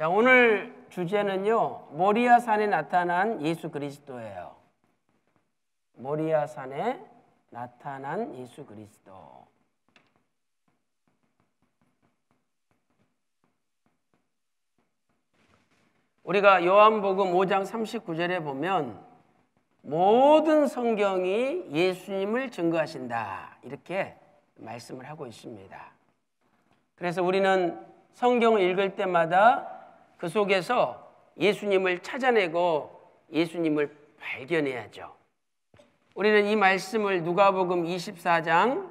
자, 오늘 주제는요. 모리아 산에 나타난 예수 그리스도예요. 모리아 산에 나타난 예수 그리스도. 우리가 요한복음 5장 39절에 보면 모든 성경이 예수님을 증거하신다. 이렇게 말씀을 하고 있습니다. 그래서 우리는 성경을 읽을 때마다 그 속에서 예수님을 찾아내고 예수님을 발견해야죠. 우리는 이 말씀을 누가복음 24장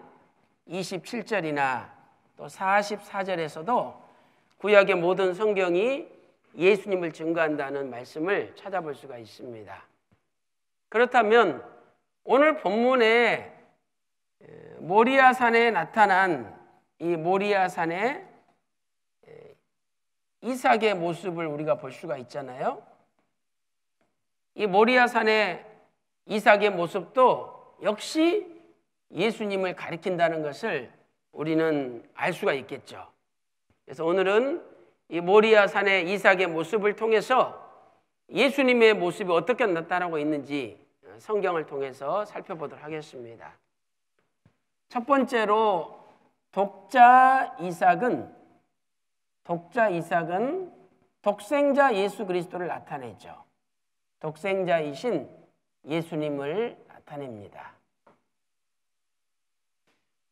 27절이나 또 44절에서도 구약의 모든 성경이 예수님을 증거한다는 말씀을 찾아볼 수가 있습니다. 그렇다면 오늘 본문에 모리아산에 나타난 이 모리아산의 이삭의 모습을 우리가 볼 수가 있잖아요. 이 모리아 산의 이삭의 모습도 역시 예수님을 가리킨다는 것을 우리는 알 수가 있겠죠. 그래서 오늘은 이 모리아 산의 이삭의 모습을 통해서 예수님의 모습이 어떻게 나타나고 있는지 성경을 통해서 살펴보도록 하겠습니다. 첫 번째로 독자 이삭은 독자 이삭은 독생자 예수 그리스도를 나타내죠. 독생자이신 예수님을 나타냅니다.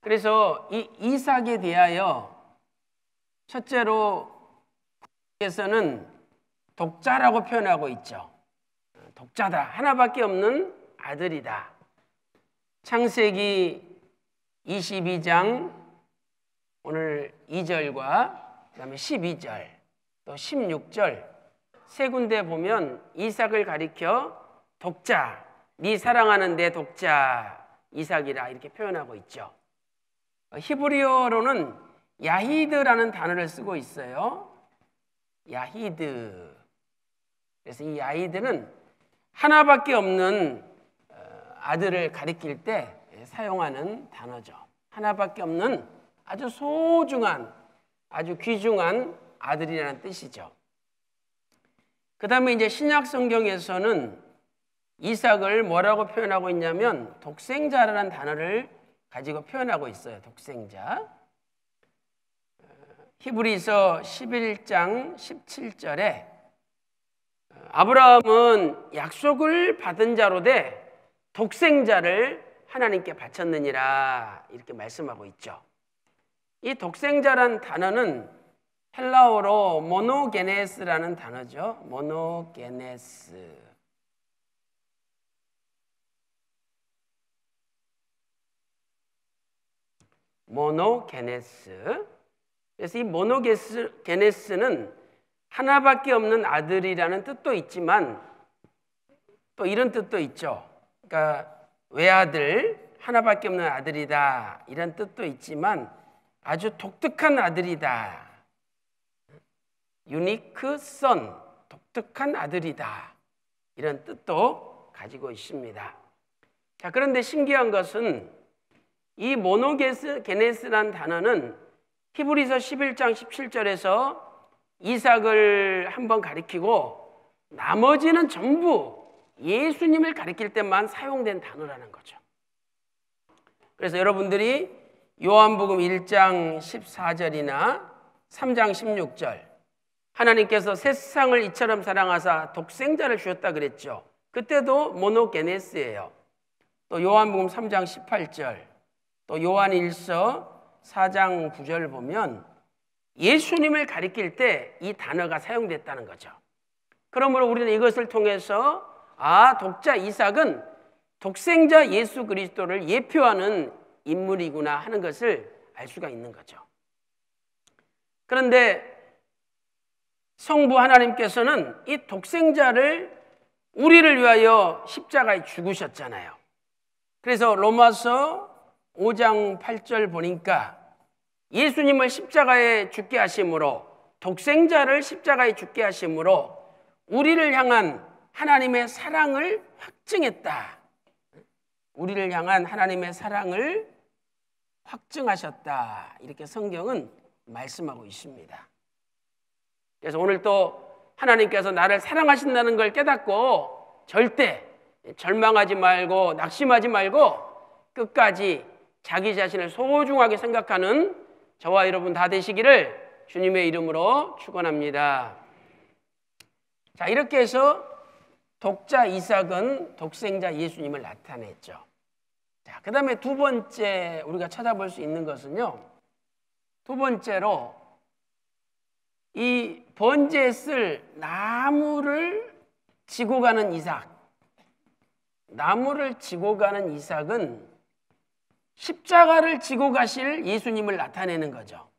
그래서 이 이삭에 대하여 첫째로 에서는 독자라고 표현하고 있죠. 독자다. 하나밖에 없는 아들이다. 창세기 22장 오늘 2절과 그다음에 12절 또 16절 세 군데 보면 이삭을 가리켜 독자 네 사랑하는 내 독자 이삭이라 이렇게 표현하고 있죠. 히브리어로는 야히드라는 단어를 쓰고 있어요. 야히드. 그래서 이 야히드는 하나밖에 없는 어, 아들을 가리킬 때 사용하는 단어죠. 하나밖에 없는 아주 소중한 아주 귀중한 아들이라는 뜻이죠. 그 다음에 이제 신약 성경에서는 이삭을 뭐라고 표현하고 있냐면 독생자라는 단어를 가지고 표현하고 있어요. 독생자. 어, 히브리서 11장 17절에 어, 아브라함은 약속을 받은 자로되 독생자를 하나님께 바쳤느니라 이렇게 말씀하고 있죠. 이 독생자란 단어는 헬라어로 모노게네스라는 단어죠. 모노게네스. 모노게네스. 그래서 이 모노게네스는 하나밖에 없는 아들이라는 뜻도 있지만 또 이런 뜻도 있죠. 그러니까 외아들, 하나밖에 없는 아들이다 이런 뜻도 있지만 아주 독특한 아들이다. 유니크 선, 독특한 아들이다. 이런 뜻도 가지고 있습니다. 자, 그런데 신기한 것은 이 모노게스 게네스라는 단어는 히브리서 11장 17절에서 이삭을 한번 가리키고 나머지는 전부 예수님을 가리킬 때만 사용된 단어라는 거죠. 그래서 여러분들이 요한복음 1장 14절이나 3장 16절 하나님께서 세상을 이처럼 사랑하사 독생자를 주셨다 그랬죠. 그때도 모노게네스예요. 또 요한복음 3장 18절 또 요한일서 4장 9절 보면 예수님을 가리킬 때 이 단어가 사용됐다는 거죠. 그러므로 우리는 이것을 통해서 아 독자 이삭은 독생자 예수 그리스도를 예표하는 인물이구나 하는 것을 알 수가 있는 거죠. 그런데 성부 하나님께서는 이 독생자를 우리를 위하여 십자가에 죽으셨잖아요. 그래서 로마서 5장 8절 보니까 예수님을 십자가에 죽게 하심으로 독생자를 십자가에 죽게 하심으로 우리를 향한 하나님의 사랑을 확증했다. 우리를 향한 하나님의 사랑을 확증하셨다. 이렇게 성경은 말씀하고 있습니다. 그래서 오늘 또 하나님께서 나를 사랑하신다는 걸 깨닫고 절대 절망하지 말고 낙심하지 말고 끝까지 자기 자신을 소중하게 생각하는 저와 여러분 다 되시기를 주님의 이름으로 축원합니다. 자 이렇게 해서 독자 이삭은 독생자 예수님을 나타냈죠. 자, 그 다음에 두 번째 우리가 찾아볼 수 있는 것은요. 두 번째로 이번제쓸 나무를 지고 가는 이삭. 나무를 지고 가는 이삭은 십자가를 지고 가실 예수님을 나타내는 거죠.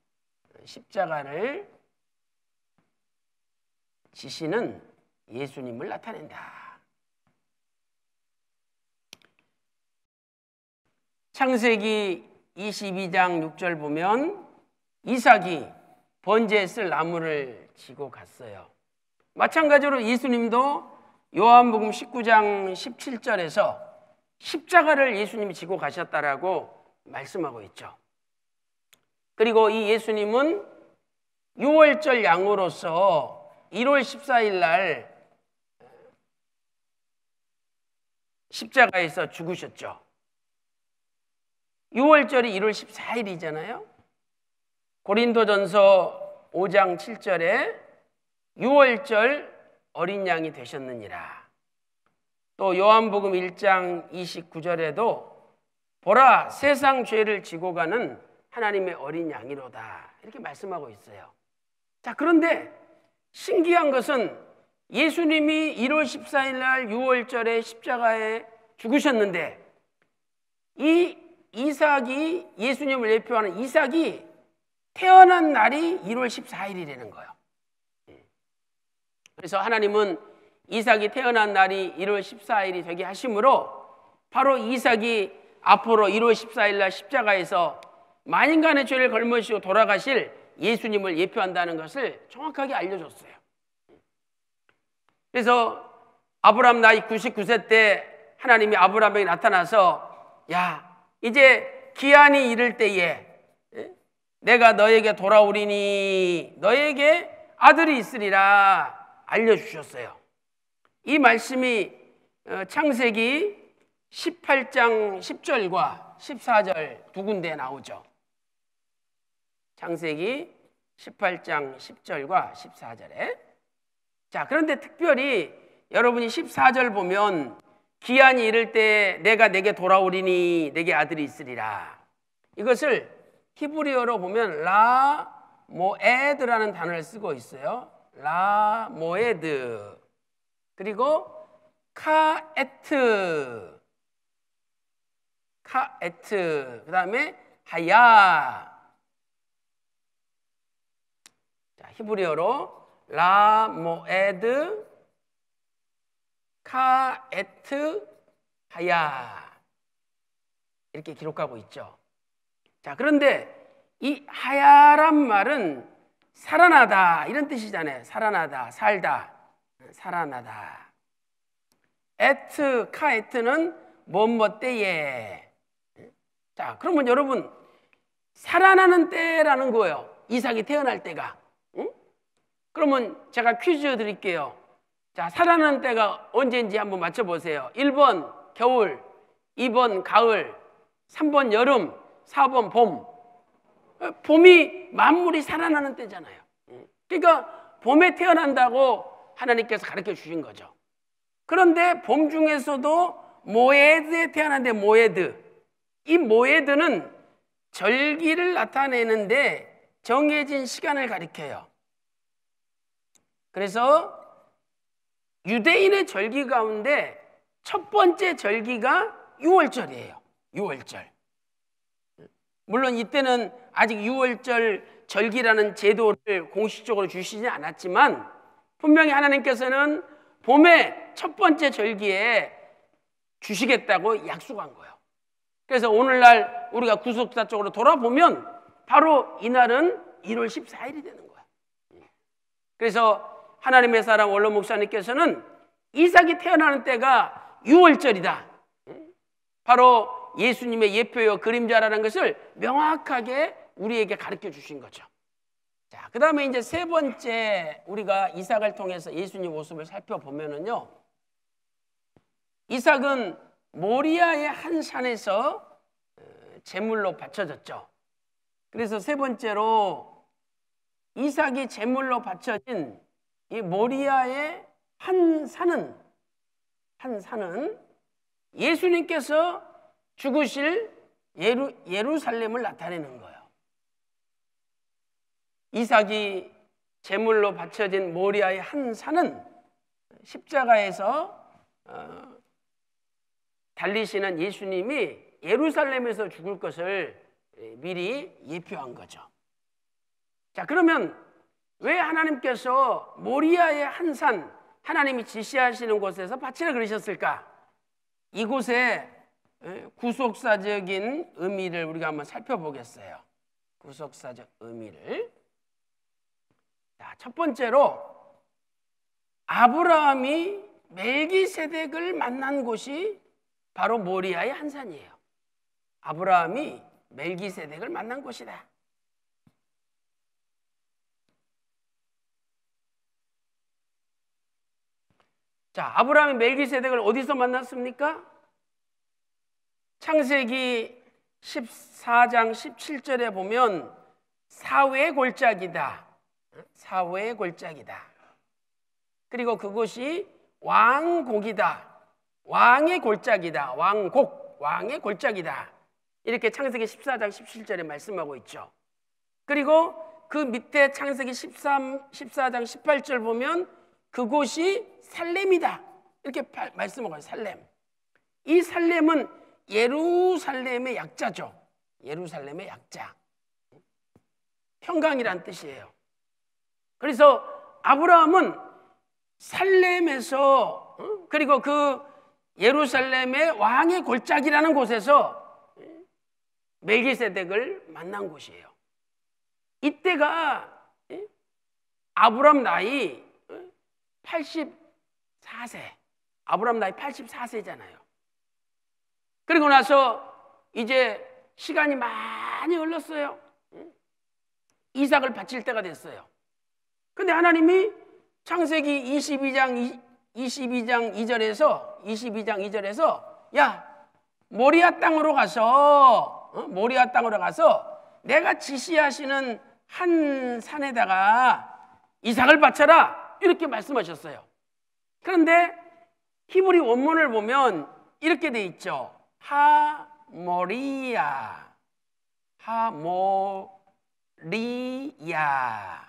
십자가를 지시는 예수님을 나타낸다. 창세기 22장 6절 보면 이삭이 번제에 쓸 나무를 지고 갔어요. 마찬가지로 예수님도 요한복음 19장 17절에서 십자가를 예수님이 지고 가셨다라고 말씀하고 있죠. 그리고 이 예수님은 6월절 양으로서 1월 14일 날 십자가에서 죽으셨죠. 6월절이 1월 14일이잖아요. 고린도전서 5장 7절에 6월절 어린 양이 되셨느니라. 또 요한복음 1장 29절에도 보라 세상 죄를 지고 가는 하나님의 어린 양이로다. 이렇게 말씀하고 있어요. 자, 그런데 신기한 것은 예수님이 1월 14일 날 6월절에 십자가에 죽으셨는데 이 이삭이 예수님을 예표하는 이삭이 태어난 날이 1월 14일이라는 거예요. 예. 그래서 하나님은 이삭이 태어난 날이 1월 14일이 되게 하심으로 바로 이삭이 앞으로 1월 14일 날 십자가에서 만인간의 죄를 걸머시고 돌아가실 예수님을 예표한다는 것을 정확하게 알려줬어요. 그래서 아브라함 나이 99세 때 하나님이 아브라함에게 나타나서 야 이제 기한이 이를 때에 내가 너에게 돌아오리니 너에게 아들이 있으리라 알려주셨어요. 이 말씀이 어, 창세기 18장 10절과 14절 두 군데 나오죠. 창세기 18장 10절과 14절에. 자, 그런데 특별히 여러분이 14절 보면 기한이 이를 때 내가 내게 돌아오리니 내게 아들이 있으리라. 이것을 히브리어로 보면 라 모에드라는 단어를 쓰고 있어요. 라 모에드. 그리고 카에트. 카에트. 그다음에 하야. 자, 히브리어로 라 모에드 카에트 하야 이렇게 기록하고 있죠. 자 그런데 이 하야란 말은 살아나다 이런 뜻이잖아요. 살아나다, 살다, 살아나다. 에트 카에트는 뭐 뭐 때에. 자 그러면 여러분 살아나는 때라는 거예요. 이삭이 태어날 때가. 응? 그러면 제가 퀴즈 드릴게요. 자, 살아난 때가 언제인지 한번 맞춰보세요. 1번 겨울, 2번 가을, 3번 여름, 4번 봄. 어, 봄이 만물이 살아나는 때잖아요. 음, 그러니까 봄에 태어난다고 하나님께서 가르쳐 주신 거죠. 그런데 봄 중에서도 모에드에 태어난데 모에드. 이 모에드는 절기를 나타내는데 정해진 시간을 가리켜요. 그래서 유대인의 절기 가운데 첫 번째 절기가 6월절이에요. 6월절. 물론 이때는 아직 6월절 절기라는 제도를 공식적으로 주시지 않았지만 분명히 하나님께서는 봄의 첫 번째 절기에 주시겠다고 약속한 거예요. 그래서 오늘날 우리가 구속사 쪽으로 돌아보면 바로 이날은 1월 14일이 되는 거야. 그래서 하나님의 사람 원로 목사님께서는 이삭이 태어나는 때가 6월절이다. 바로 예수님의 예표요 그림자라는 것을 명확하게 우리에게 가르쳐 주신 거죠. 자, 그 다음에 이제 세 번째 우리가 이삭을 통해서 예수님 모습을 살펴보면은요. 이삭은 모리아의 한 산에서 어, 제물로 바쳐졌죠. 그래서 세 번째로 이삭이 제물로 바쳐진 이 모리아의 한 산은 한 산은 예수님께서 죽으실 예루, 예루살렘을 나타내는 거예요. 이삭이 제물로 바쳐진 모리아의 한 산은 십자가에서 어, 달리시는 예수님이 예루살렘에서 죽을 것을 미리 예표한 거죠. 자, 그러면 왜 하나님께서 모리아의 한산 하나님이 지시하시는 곳에서 바치라 그러셨을까? 이곳에 구속사적인 의미를 우리가 한번 살펴보겠어요. 구속사적 의미를. 자, 첫 번째로 아브라함이 멜기세덱을 만난 곳이 바로 모리아의 한산이에요. 아브라함이 멜기세덱을 만난 곳이다. 자, 아브라함이 멜기세덱을 어디서 만났습니까? 창세기 14장 17절에 보면 사회의 골짜기다. 사회의 골짜기다. 그리고 그것이 왕곡이다. 왕의 골짜기다. 왕곡, 왕의 골짜기다. 이렇게 창세기 14장 17절에 말씀하고 있죠. 그리고 그 밑에 창세기 13, 14장 18절 보면 그곳이 살렘이다. 이렇게 말씀을 가요. 살렘. 이 살렘은 예루살렘의 약자죠. 예루살렘의 약자. 평강이란 뜻이에요. 그래서 아브라함은 살렘에서 그리고 그 예루살렘의 왕의 골짜기라는 곳에서 멜기세덱을 만난 곳이에요. 이때가 아브라함 나이 84세. 아브라함 나이 84세잖아요. 그리고 나서 이제 시간이 많이 흘렀어요. 이삭을 바칠 때가 됐어요. 근데 하나님이 창세기 22장 22장 2절에서 22장 2절에서 야 모리아 땅으로 가서 어? 모리아 땅으로 가서 내가 지시하시는 한 산에다가 이삭을 바쳐라. 이렇게 말씀하셨어요. 그런데 히브리 원문을 보면 이렇게 돼 있죠. 하모리아. 하모리아.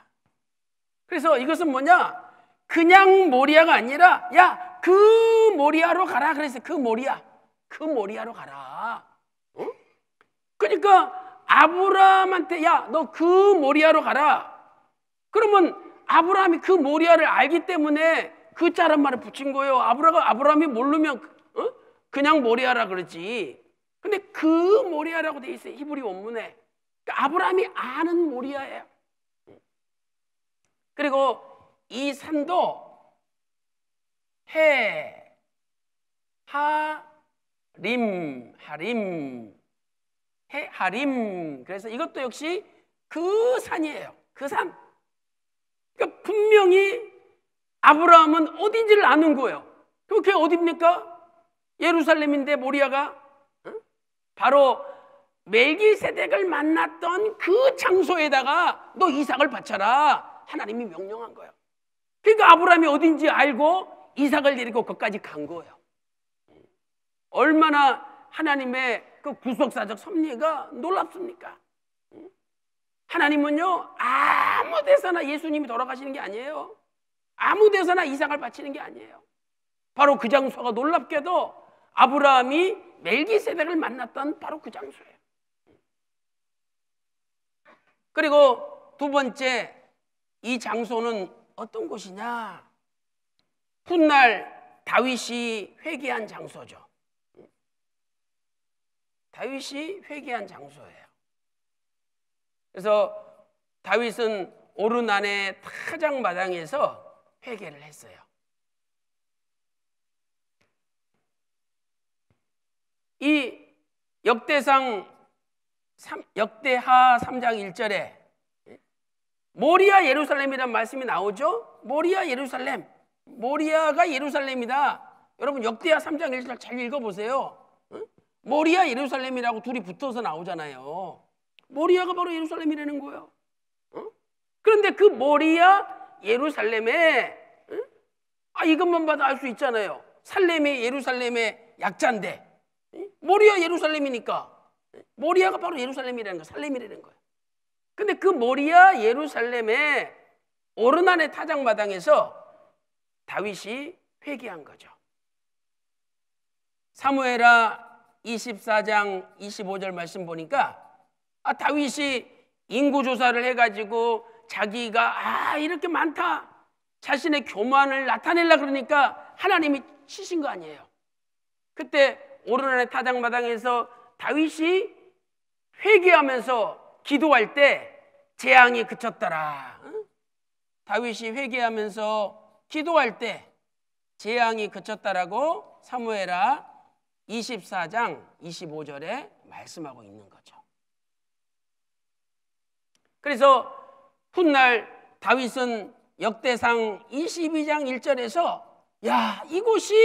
그래서 이것은 뭐냐? 그냥 모리아가 아니라 야그 모리아로 가라 그래서 그 모리아 그 모리아로 가라 어? 그러니까 아브라함한테 야너 그 모리아로 가라 그러면 아브라함이 그 모리아를 알기 때문에 그 자란 말을 붙인 거예요. 아브라가 아브라함이 모르면 어? 그냥 모리아라 그러지. 근데 그 모리아라고 돼 있어요. 히브리 원문에. 그러니까 아브라함이 아는 모리아예요. 그리고 이 산도 해, 하, 림, 하림, 해, 하림. 그래서 이것도 역시 그 산이에요. 그 산. 그러니까 분명히 아브라함은 어딘지를 아는 거예요. 그럼 그게 어딥니까? 예루살렘인데 모리아가 바로 멜기세덱을 만났던 그 장소에다가 너 이삭을 바쳐라 하나님이 명령한 거예요. 그러니까 아브라함이 어딘지 알고 이삭을 데리고 거기까지 간 거예요. 얼마나 하나님의 그 구속사적 섭리가 놀랍습니까? 하나님은요, 아무 데서나 예수님이 돌아가시는 게 아니에요. 아무 데서나 이상을 바치는 게 아니에요. 바로 그 장소가 놀랍게도 아브라함이 멜기세덱을 만났던 바로 그 장소예요. 그리고 두 번째 이 장소는 어떤 곳이냐? 훗날 다윗이 회개한 장소죠. 다윗이 회개한 장소예요. 그래서 다윗은 오른 안에 타작 마당에서 회개를 했어요. 이 역대상 3, 역대하 3장 1절에 모리아 예루살렘이라는 말씀이 나오죠? 모리아 예루살렘. 모리아가 예루살렘이다. 여러분 역대하 3장 1절 잘 읽어 보세요. 모리아 예루살렘이라고 둘이 붙어서 나오잖아요. 모리아가 바로 예루살렘이라는 거야 어? 그런데 그 모리아 예루살렘에 어? 아 이것만 봐도 알 수 있잖아요. 살렘이 예루살렘의 약자인데 모리아 예루살렘이니까 모리아가 바로 예루살렘이라는 거, 살렘이라는 거예요. 근데 그 모리아 예루살렘의 오르난의 타작 마당에서 다윗이 회개한 거죠. 사무에라 24장 25절 말씀 보니까 아, 다윗이 인구 조사를 해가지고 자기가 아 이렇게 많다 자신의 교만을 나타내려 그러니까 하나님이 치신 거 아니에요. 그때 오르난의 타장마당에서 다윗이 회개하면서 기도할 때 재앙이 그쳤더라. 다윗이 회개하면서 기도할 때 재앙이 그쳤다라고 사무에라 24장 25절에 말씀하고 있는 거죠. 그래서 훗날 다윗은 역대상 22장 1절에서 야 이곳이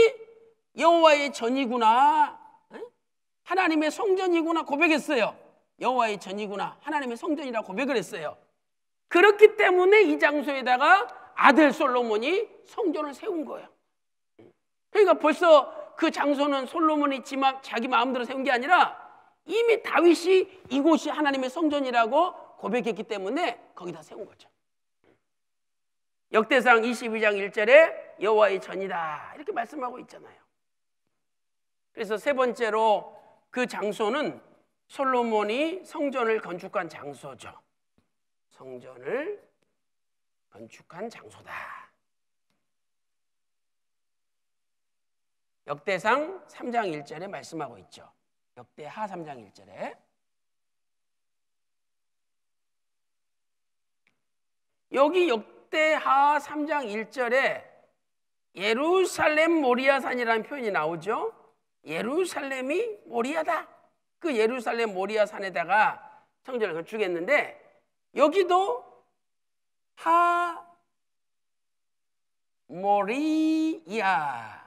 여호와의 전이구나 하나님의 성전이구나 고백했어요. 여호와의 전이구나 하나님의 성전이라 고백을 했어요. 그렇기 때문에 이 장소에다가 아들 솔로몬이 성전을 세운 거예요. 그러니까 벌써 그 장소는 솔로몬이 자기 마음대로 세운 게 아니라 이미 다윗이 이곳이 하나님의 성전이라고 고백했기 때문에 거기다 세운 거죠. 역대상 22장 1절에 여호와의 전이다 이렇게 말씀하고 있잖아요. 그래서 세 번째로 그 장소는 솔로몬이 성전을 건축한 장소죠. 성전을 건축한 장소다. 역대상 3장 1절에 말씀하고 있죠. 역대하 3장 1절에 여기 역대하 3장 1절에 예루살렘 모리아산이라는 표현이 나오죠. 예루살렘이 모리아다. 그 예루살렘 모리아산에다가 성전을 건축했는데 여기도 하모리아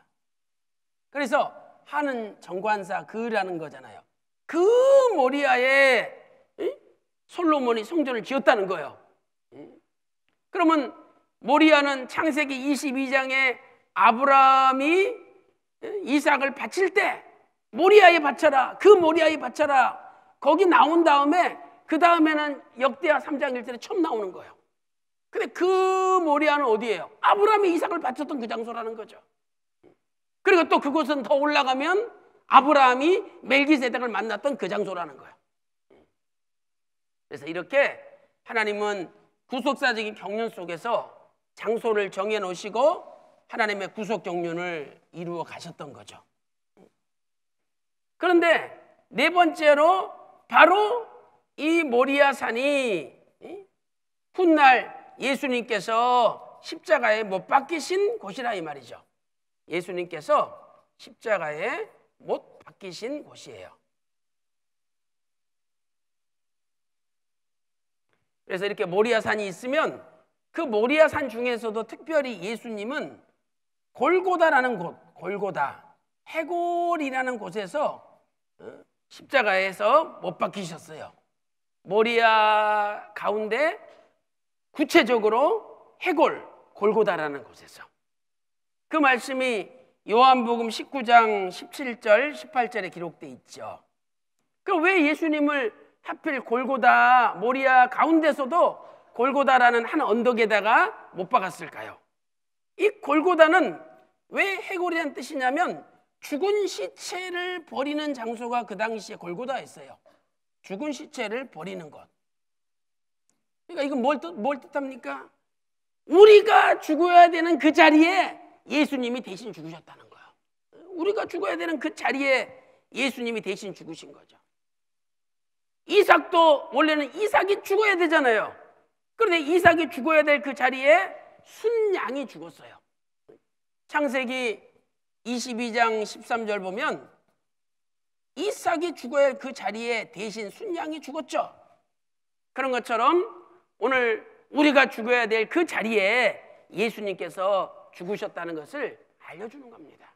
그래서 하는 정관사 그라는 거잖아요. 그 모리아에 솔로몬이 성전을 지었다는 거예요. 그러면 모리아는 창세기 22장에 아브라함이 예, 이삭을 바칠 때 모리아에 바쳐라 그 모리아에 바쳐라 거기 나온 다음에 그 다음에는 역대하 3장 1절에 처음 나오는 거예요. 근데 그 모리아는 어디예요? 아브라함이 이삭을 바쳤던 그 장소라는 거죠. 그리고 또 그곳은 더 올라가면 아브라함이 멜기세덱을 만났던 그 장소라는 거예요. 그래서 이렇게 하나님은 구속사적인 경륜 속에서 장소를 정해 놓으시고 하나님의 구속 경륜을 이루어 가셨던 거죠. 그런데 네 번째로 바로 이 모리아산이 훗날 예수님께서 십자가에 못 박히신 곳이라 이 말이죠. 예수님께서 십자가에 못 박히신 곳이에요. 그래서 이렇게 모리아산이 있으면 그 모리아산 중에서도 특별히 예수님은 골고다라는 곳, 골고다, 해골이라는 곳에서 어, 십자가에서 못 박히셨어요. 모리아 가운데 구체적으로 해골, 골고다라는 곳에서. 그 말씀이 요한복음 19장 17절, 18절에 기록돼 있죠. 그럼 왜 예수님을 하필 골고다 모리아 가운데서도 골고다라는 한 언덕에다가 못 박았을까요? 이 골고다는 왜 해골이란 뜻이냐면 죽은 시체를 버리는 장소가 그 당시에 골고다였어요. 죽은 시체를 버리는 것. 그러니까 이건 뭘, 뜻, 뭘 뜻합니까? 우리가 죽어야 되는 그 자리에 예수님이 대신 죽으셨다는 거예요. 우리가 죽어야 되는 그 자리에 예수님이 대신 죽으신 거죠. 이삭도 원래는 이삭이 죽어야 되잖아요. 그런데 이삭이 죽어야 될 그 자리에 순양이 죽었어요. 창세기 22장 13절 보면 이삭이 죽어야 할그 자리에 대신 순양이 죽었죠. 그런 것처럼 오늘 우리가 죽어야 될 그 자리에 예수님께서 죽으셨다는 것을 알려주는 겁니다.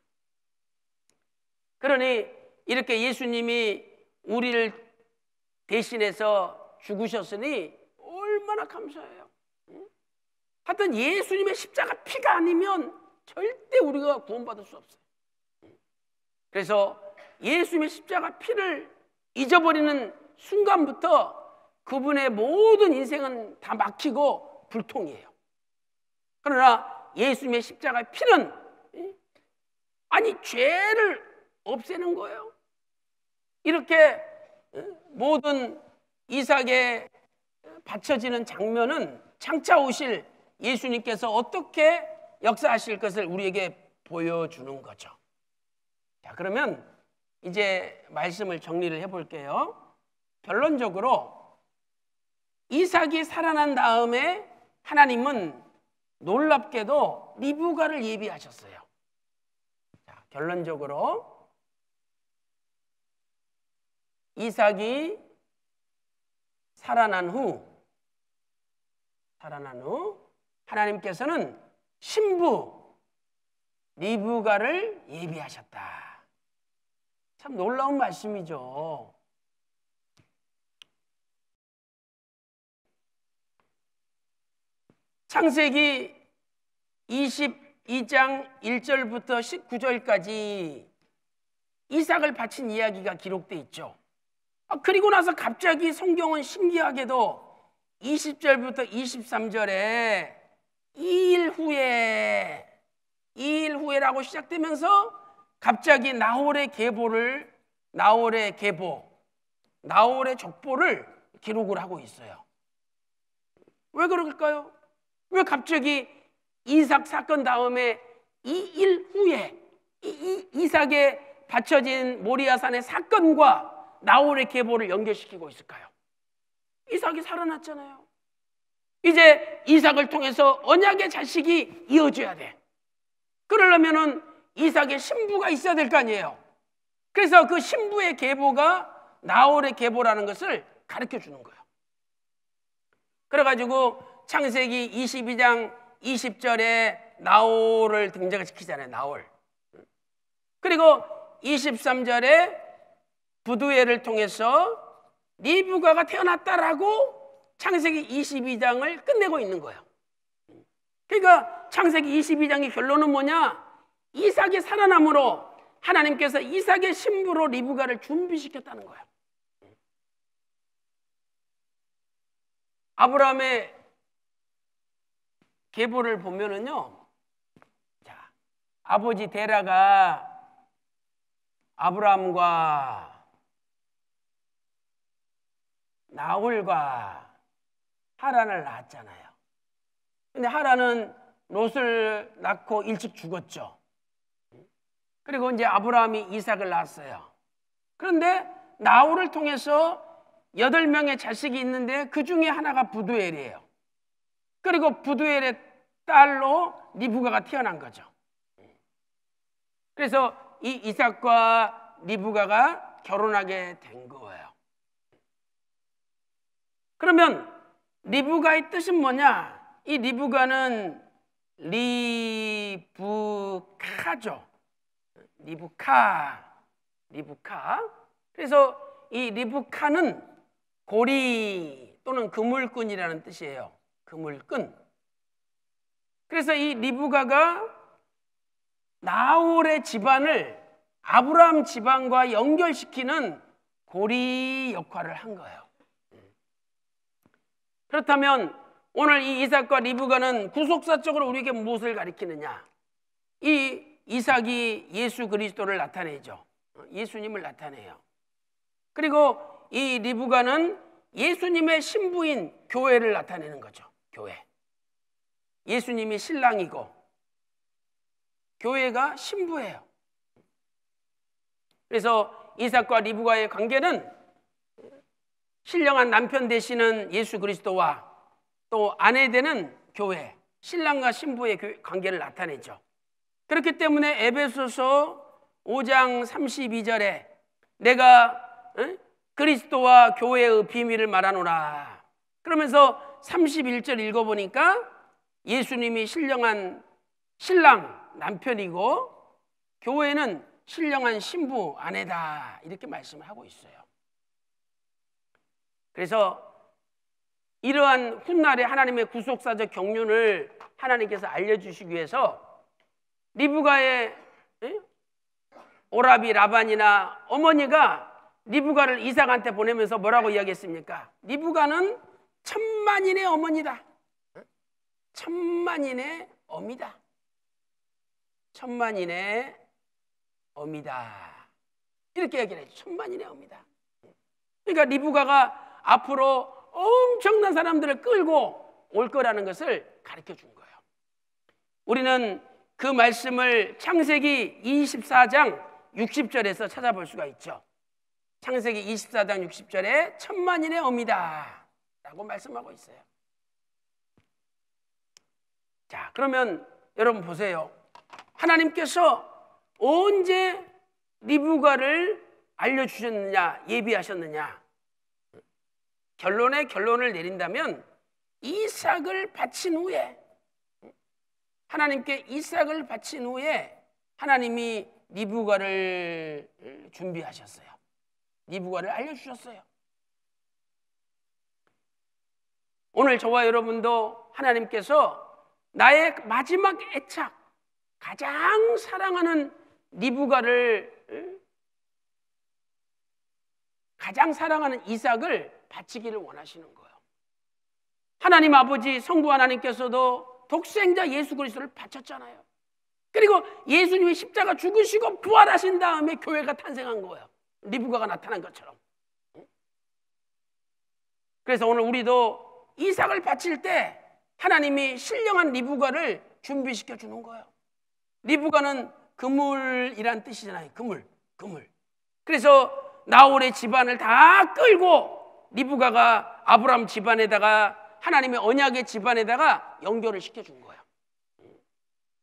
그러니 이렇게 예수님이 우리를 대신해서 죽으셨으니 얼마나 감사해요. 하여튼 예수님의 십자가 피가 아니면 절대 우리가 구원받을 수 없어요. 그래서 예수님의 십자가 피를 잊어버리는 순간부터 그분의 모든 인생은 다 막히고 불통이에요. 그러나 예수님의 십자가 피는 아니 죄를 없애는 거예요. 이렇게 모든 이삭에 바쳐지는 장면은 장차 오실 예수님께서 어떻게 역사하실 것을 우리에게 보여주는 거죠. 자, 그러면 이제 말씀을 정리를 해볼게요. 결론적으로 이삭이 살아난 다음에 하나님은 놀랍게도 리브가를 예비하셨어요. 자, 결론적으로 이삭이 살아난 후 살아난 후 하나님께서는 신부 리브가를 예비하셨다. 참 놀라운 말씀이죠. 창세기 22장 1절부터 19절까지 이삭을 바친 이야기가 기록돼 있죠. 아, 그리고 나서 갑자기 성경은 신기하게도 20절부터 23절에 이일 후에 이일 후에라고 시작되면서 갑자기 나홀의 계보를 나홀의 계보 나홀의 족보를 기록을 하고 있어요. 왜 그럴까요? 왜 갑자기 이삭 사건 다음에 이일 후에 이, 삭에 바쳐진 모리아산의 사건과 나홀의 계보를 연결시키고 있을까요? 이삭이 살아났잖아요. 이제 이삭을 통해서 언약의 자식이 이어져야 돼. 그러려면은 이삭의 신부가 있어야 될 거 아니에요. 그래서 그 신부의 계보가 나홀의 계보라는 것을 가르쳐 주는 거예요. 그래가지고 창세기 22장 20절에 나홀을 등장시키잖아요. 나홀. 그리고 23절에 부두예를 통해서 리브가가 태어났다라고 창세기 22장을 끝내고 있는 거예요. 그러니까 창세기 22장의 결론은 뭐냐? 이삭이 살아남으로 하나님께서 이삭의 신부로 리브가를 준비시켰다는 거예요. 아브라함의 계보를 보면은요. 자, 아버지 데라가 아브라함과 나홀과 하란을 낳았잖아요. 근데 하란은 롯을 낳고 일찍 죽었죠. 그리고 이제 아브라함이 이삭을 낳았어요. 그런데 나홀을 통해서 여덟 명의 자식이 있는데 그 중에 하나가 부두엘이에요. 그리고 부두엘의 딸로 리브가가 태어난 거죠. 그래서 이 이삭과 리브가가 결혼하게 된 거예요. 그러면 리브가의 뜻은 뭐냐? 이 리브가는 리부카죠. 리부카, 리부카. 그래서 이 리부카는 고리 또는 그물끈이라는 뜻이에요. 그물끈. 그래서 이 리브가가 나홀의 집안을 아브라함 집안과 연결시키는 고리 역할을 한 거예요. 그렇다면 오늘 이 이삭과 리브가는 구속사적으로 우리에게 무엇을 가리키느냐? 이 이삭이 예수 그리스도를 나타내죠. 예수님을 나타내요. 그리고 이 리브가는 예수님의 신부인 교회를 나타내는 거죠. 교회. 예수님이 신랑이고 교회가 신부예요. 그래서 이삭과 리브가의 관계는 신령한 남편 되시는 예수 그리스도와 또 아내 되는 교회, 신랑과 신부의 관계를 나타내죠. 그렇기 때문에 에베소서 5장 32절에 내가 그리스도와 교회의 비밀을 말하노라. 그러면서 31절 읽어보니까 예수님이 신령한 신랑 남편이고 교회는 신령한 신부 아내다 이렇게 말씀을 하고 있어요. 그래서 이러한 훗날의 하나님의 구속사적 경륜을 하나님께서 알려주시기 위해서 리브가의 오라비 라반이나 어머니가 리브가를 이삭한테 보내면서 뭐라고 이야기했습니까? 리브가는 천만인의 어머니다. 천만인의 어미다. 천만인의 어미다. 이렇게 얘기 해요. 천만인의 어미다. 그러니까 리브가가 앞으로 엄청난 사람들을 끌고 올 거라는 것을 가르쳐 준 거예요. 우리는 그 말씀을 창세기 24장 60절에서 찾아볼 수가 있죠. 창세기 24장 60절에 천만인의 어미다 라고 말씀하고 있어요. 자, 그러면 여러분 보세요. 하나님께서 언제 리브가를 알려주셨느냐, 예비하셨느냐. 결론의 결론을 내린다면 이삭을 바친 후에 하나님께 이삭을 바친 후에 하나님이 리브가를 준비하셨어요. 리브가를 알려주셨어요. 오늘 저와 여러분도 하나님께서 나의 마지막 애착, 가장 사랑하는 리브가를 가장 사랑하는 이삭을 바치기를 원하시는 거예요. 하나님 아버지 성부 하나님께서도 독생자 예수 그리스도를 바쳤잖아요. 그리고 예수님이 십자가 죽으시고 부활하신 다음에 교회가 탄생한 거예요. 리브가가 나타난 것처럼. 그래서 오늘 우리도 이삭을 바칠 때 하나님이 신령한 리브가를 준비시켜 주는 거예요. 리브가는 그물이란 뜻이잖아요. 그물, 그물. 그래서 나홀의 집안을 다 끌고 리브가가 아브람 집안에다가 하나님의 언약의 집안에다가 연결을 시켜준 거예요.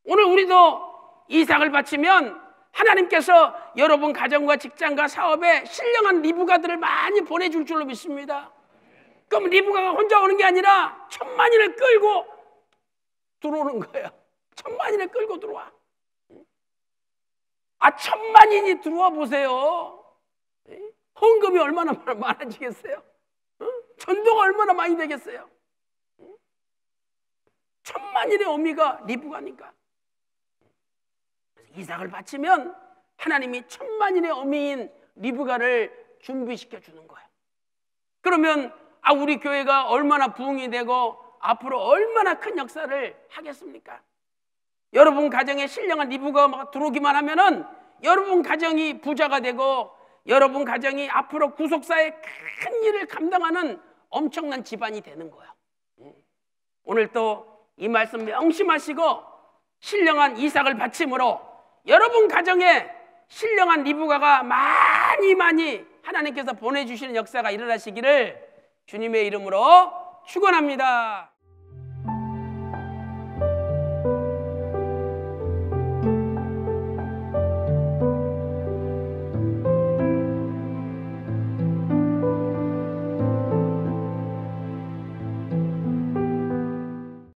오늘 우리도 이삭을 바치면 하나님께서 여러분 가정과 직장과 사업에 신령한 리브가들을 많이 보내줄 줄로 믿습니다. 그럼 리브가가 혼자 오는 게 아니라 천만인을 끌고 들어오는 거예요. 천만인을 끌고 들어와. 아, 천만인이 들어와 보세요. 예? 헌금이 얼마나 많아지겠어요? 전도가 얼마나 많이 되겠어요? 천만일의 어미가 리브가니까. 이삭을 바치면 하나님이 천만일의 어미인 리브가를 준비시켜 주는 거예요. 그러면 아 우리 교회가 얼마나 부흥이 되고 앞으로 얼마나 큰 역사를 하겠습니까? 여러분 가정에 신령한 리브가가 들어오기만 하면은 여러분 가정이 부자가 되고 여러분 가정이 앞으로 구속사의 큰 일을 감당하는 엄청난 집안이 되는 거야. 음. 오늘 또 이 말씀 명심하시고 신령한 이삭을 바침으로 여러분 가정에 신령한 리브가가 많이 많이 하나님께서 보내주시는 역사가 일어나시기를 주님의 이름으로 축원합니다.